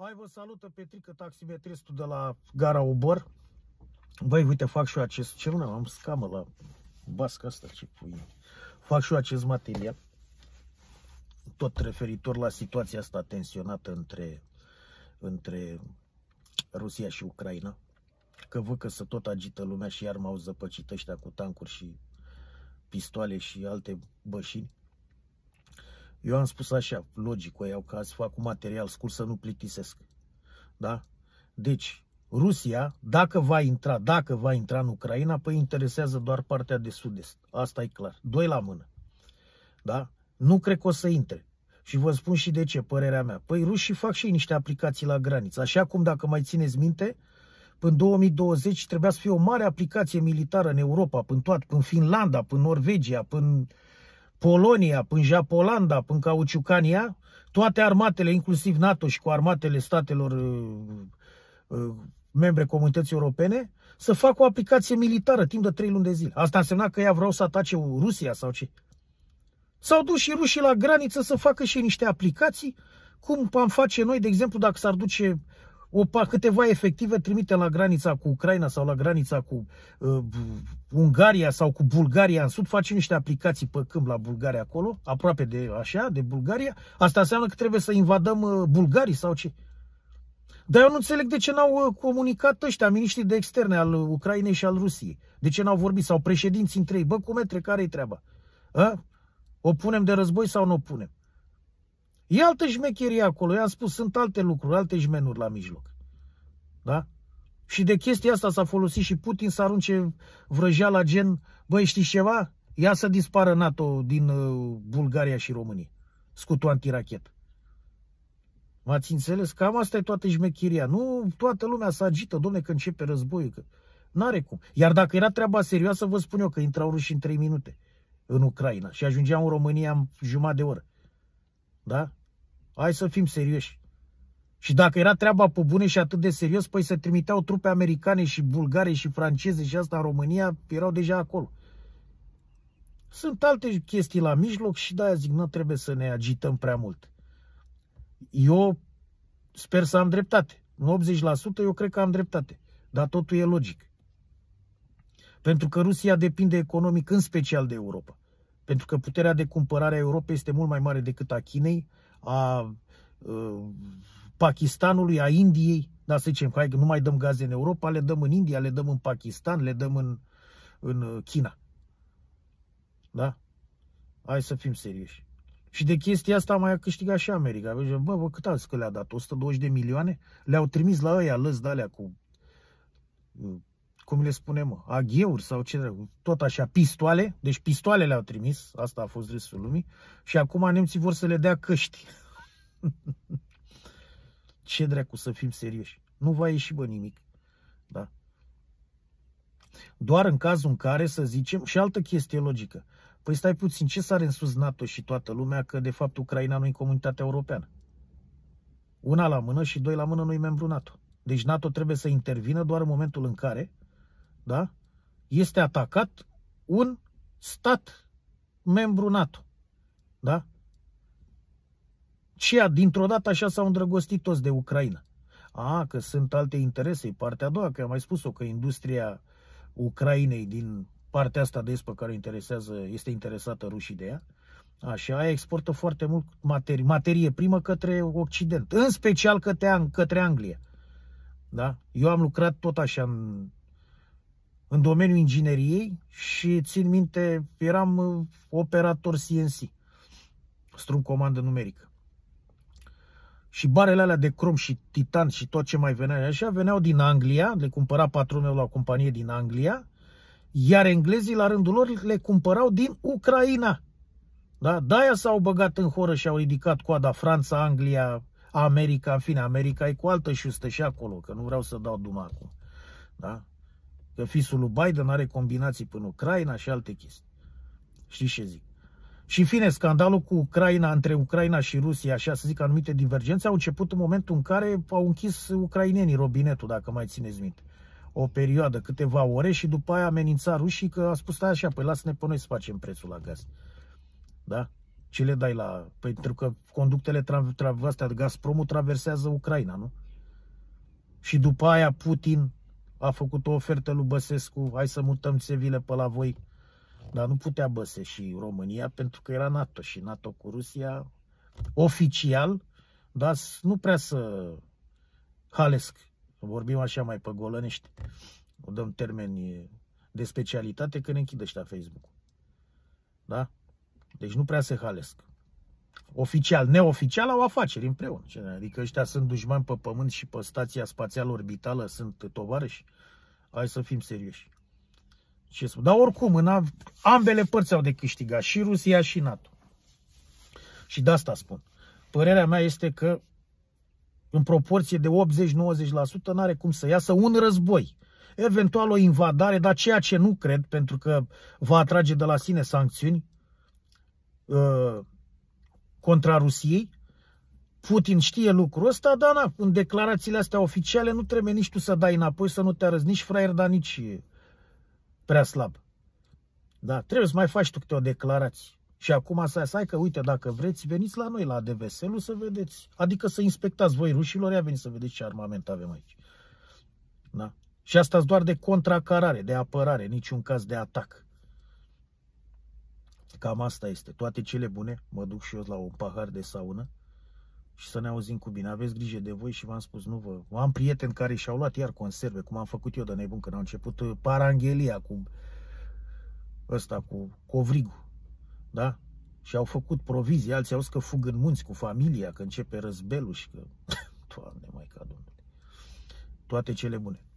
Hai, vă salută Petrică, taximetristul de la Gara Ubor. Băi, uite, fac și eu acest... Ce nu am scamă la basca asta, ce pui. Fac și eu acest material. Tot referitor la situația asta tensionată între, între Rusia și Ucraina. Că văd că se tot agită lumea și iar m-au zăpăcit ăștia cu tancuri și pistoale și alte bășini. Eu am spus așa, logic o iau ca să fac un material scurs să nu plictisesc. Da? Deci, Rusia, dacă va intra, dacă va intra în Ucraina, păi interesează doar partea de sud-est. Asta e clar. Doi la mână. Da? Nu cred că o să intre. Și vă spun și de ce, părerea mea. Păi rușii fac și niște aplicații la graniță. Așa cum, dacă mai țineți minte, până 2020 trebuia să fie o mare aplicație militară în Europa, până toată, până Finlanda, până Norvegia, până Polonia, până Japolanda, până Cauciucania, toate armatele, inclusiv NATO și cu armatele statelor uh, uh, membre comunității europene, să facă o aplicație militară timp de trei luni de zile. Asta însemna că ea vreau să atace Rusia sau ce. S-au dus și rușii la graniță să facă și niște aplicații, cum am face noi, de exemplu, dacă s-ar duce o, câteva efective trimite la granița cu Ucraina sau la granița cu uh, Ungaria sau cu Bulgaria în sud, face niște aplicații pe câmp la Bulgaria acolo, aproape de așa, de Bulgaria. Asta înseamnă că trebuie să invadăm uh, Bulgarii sau ce? Dar eu nu înțeleg de ce n-au uh, comunicat ăștia, miniștrii de externe al Ucrainei și al Rusiei. De ce n-au vorbit? Sau președinții între ei. Bă, cum e care-i treaba? A? O punem de război sau nu o punem? E altă șmecherie acolo. I-am spus, sunt alte lucruri, alte jmenuri la mijloc. Da? Și de chestia asta s-a folosit și Putin să arunce vrăjeala gen, băi, știi ceva? Ia să dispară NATO din uh, Bulgaria și România. Scutul antirachet. M-ați înțeles? Cam asta e toată șmecheria. Nu toată lumea se agită, domne, că începe războiul. Că... N-are cum. Iar dacă era treaba serioasă, vă spun eu că intrau ruși în 3 minute în Ucraina și ajungeam în România în jumătate de oră. Da? Hai să fim serioși. Și dacă era treaba pe bune și atât de serios, păi să trimiteau trupe americane și bulgare și franceze și asta în România, erau deja acolo. Sunt alte chestii la mijloc și de-aia zic, nu trebuie să ne agităm prea mult. Eu sper să am dreptate. În 80% eu cred că am dreptate. Dar totul e logic. Pentru că Rusia depinde economic în special de Europa. Pentru că puterea de cumpărare a Europei este mult mai mare decât a Chinei, a a ă, Pakistanului, a Indiei, da, să zicem, hai că nu mai dăm gaze în Europa, le dăm în India, le dăm în Pakistan, le dăm în, în ă, China. Da? Hai să fim serioși. Și de chestia asta mai a câștigat și America. Bă, bă, cât alți că le-a dat? 120 de milioane? Le-au trimis la ăia lăzi de alea cu cum le spune, mă, agheuri sau ce tot așa, pistoale, deci pistoale le-au trimis, asta a fost restul lumii, și acum nemții vor să le dea căști. ce dracu să fim serioși, nu va ieși, bă, nimic, da? Doar în cazul în care, să zicem, și altă chestie logică, păi stai puțin, ce s-are în sus NATO și toată lumea că, de fapt, Ucraina nu e comunitatea europeană? Una la mână și doi la mână nu e membru NATO. Deci NATO trebuie să intervină doar în momentul în care da? este atacat un stat membru NATO. Da? Ce dintr-o dată așa s-au îndrăgostit toți de Ucraina? A, că sunt alte interese, partea a doua, că am mai spus-o, că industria Ucrainei din partea asta de est pe care interesează, este interesată rușii de ea, așa, aia exportă foarte mult materie, materie primă către Occident, în special către, către Anglia. Da? Eu am lucrat tot așa în în domeniul ingineriei și țin minte, eram uh, operator CNC, strung comandă numerică. Și barele alea de crom și titan și tot ce mai venea așa, veneau din Anglia, le cumpăra patronul la o companie din Anglia, iar englezii la rândul lor le cumpărau din Ucraina. Da? De-aia s-au băgat în horă și au ridicat coada Franța, Anglia, America, în fine, America e cu altă șustă și acolo, că nu vreau să dau dumă acum. Da? că fisul lui Biden are combinații până Ucraina și alte chestii. Știi ce zic? Și în fine, scandalul cu Ucraina, între Ucraina și Rusia, așa să zic, anumite divergențe au început în momentul în care au închis ucrainenii robinetul, dacă mai țineți minte. O perioadă, câteva ore și după aia amenința rușii că a spus, stai așa, păi lasă-ne pe noi să facem prețul la gaz. Da? Ce le dai la... Pentru că conductele tra- tra- astea, Gazpromul traversează Ucraina, nu? Și după aia Putin a făcut o ofertă lui Băsescu, hai să mutăm țevile pe la voi. Dar nu putea Băse și România pentru că era NATO și NATO cu Rusia oficial, dar nu prea să halesc. Vorbim așa mai pe golănești. O dăm termeni de specialitate că ne ăștia Facebook-ul. Da? Deci nu prea se halesc oficial, neoficial, au afaceri împreună. Adică ăștia sunt dușmani pe pământ și pe stația spațială orbitală sunt tovarăși. Hai să fim serioși. Ce spun? Dar oricum, în ambele părți au de câștigat, și Rusia și NATO. Și de asta spun. Părerea mea este că în proporție de 80-90% n-are cum să iasă un război. Eventual o invadare, dar ceea ce nu cred, pentru că va atrage de la sine sancțiuni, ă, contra Rusiei. Putin știe lucrul ăsta, dar na, în declarațiile astea oficiale nu trebuie nici tu să dai înapoi, să nu te arăți nici fraier, dar nici prea slab. Da, trebuie să mai faci tu câte o declarație. Și acum să ai că, uite, dacă vreți, veniți la noi la ADVSL să vedeți. Adică să inspectați voi rușilor, ia veniți să vedeți ce armament avem aici. Da? Și asta doar de contracarare, de apărare, niciun caz de atac. Cam asta este. Toate cele bune, mă duc și eu la un pahar de saună și să ne auzim cu bine. Aveți grijă de voi și v-am spus, nu vă... Am prieteni care și-au luat iar conserve, cum am făcut eu de nebun când au început uh, paranghelia cu ăsta, cu covrigul, da? Și au făcut provizii, alții au zis că fug în munți cu familia, că începe răzbelul și că... Doamne, mai ca Domnule! Toate cele bune!